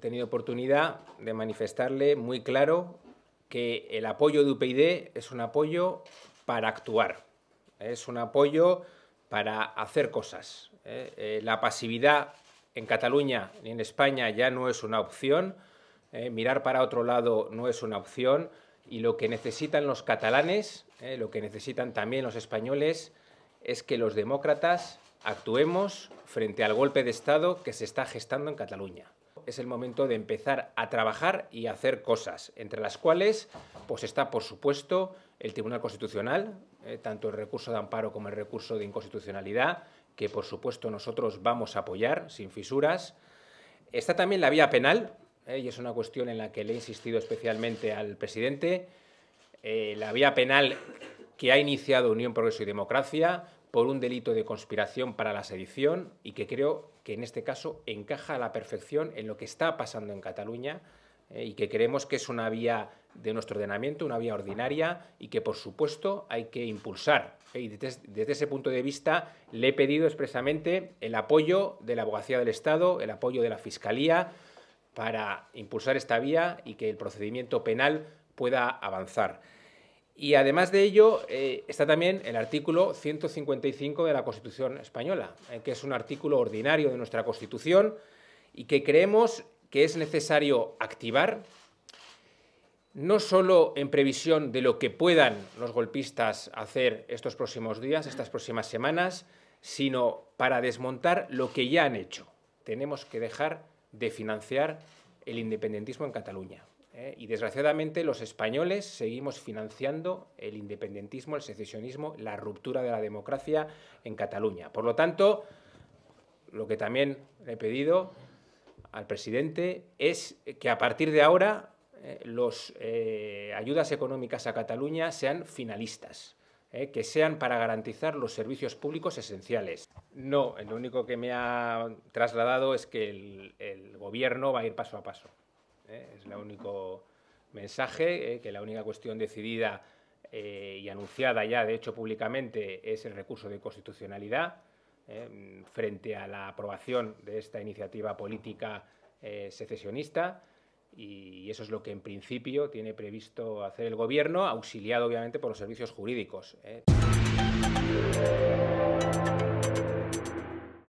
he tenido oportunidad de manifestarle muy claro que el apoyo de UPyD es un apoyo para actuar, es un apoyo para hacer cosas. ¿eh? Eh, la pasividad en Cataluña ni en España ya no es una opción, ¿eh? mirar para otro lado no es una opción y lo que necesitan los catalanes, lo que necesitan también los españoles, es que los demócratas actuemos frente al golpe de Estado que se está gestando en Cataluña es el momento de empezar a trabajar y hacer cosas, entre las cuales pues está, por supuesto, el Tribunal Constitucional, eh, tanto el recurso de amparo como el recurso de inconstitucionalidad, que por supuesto nosotros vamos a apoyar sin fisuras. Está también la vía penal, eh, y es una cuestión en la que le he insistido especialmente al presidente. Eh, la vía penal que ha iniciado Unión Progreso y Democracia por un delito de conspiración para la sedición y que creo que en este caso encaja a la perfección en lo que está pasando en Cataluña eh, y que creemos que es una vía de nuestro ordenamiento, una vía ordinaria y que, por supuesto, hay que impulsar. y desde, ese punto de vista le he pedido expresamente el apoyo de la Abogacía del Estado, el apoyo de la Fiscalía para impulsar esta vía y que el procedimiento penal pueda avanzar. Y además de ello eh, está también el artículo 155 de la Constitución española, eh, que es un artículo ordinario de nuestra Constitución y que creemos que es necesario activar, no solo en previsión de lo que puedan los golpistas hacer estos próximos días, estas próximas semanas, sino para desmontar lo que ya han hecho. Tenemos que dejar de financiar el independentismo en Cataluña. ¿eh? y desgraciadamente los españoles seguimos financiando el independentismo, el secesionismo, la ruptura de la democracia en Cataluña. Por lo tanto, lo que también he pedido al presidente es que a partir de ahora eh, las eh, ayudas económicas a Cataluña sean finalistas. que sean para garantizar los servicios públicos esenciales. No, lo único que me ha trasladado es que el gobierno va a ir paso a paso. ¿eh? Es el único mensaje, ¿eh? que la única cuestión decidida eh, y anunciada ya, de hecho, públicamente, es el recurso de constitucionalidad. frente a la aprobación de esta iniciativa política secesionista y eso es lo que en principio tiene previsto hacer el Gobierno, auxiliado obviamente por los servicios jurídicos.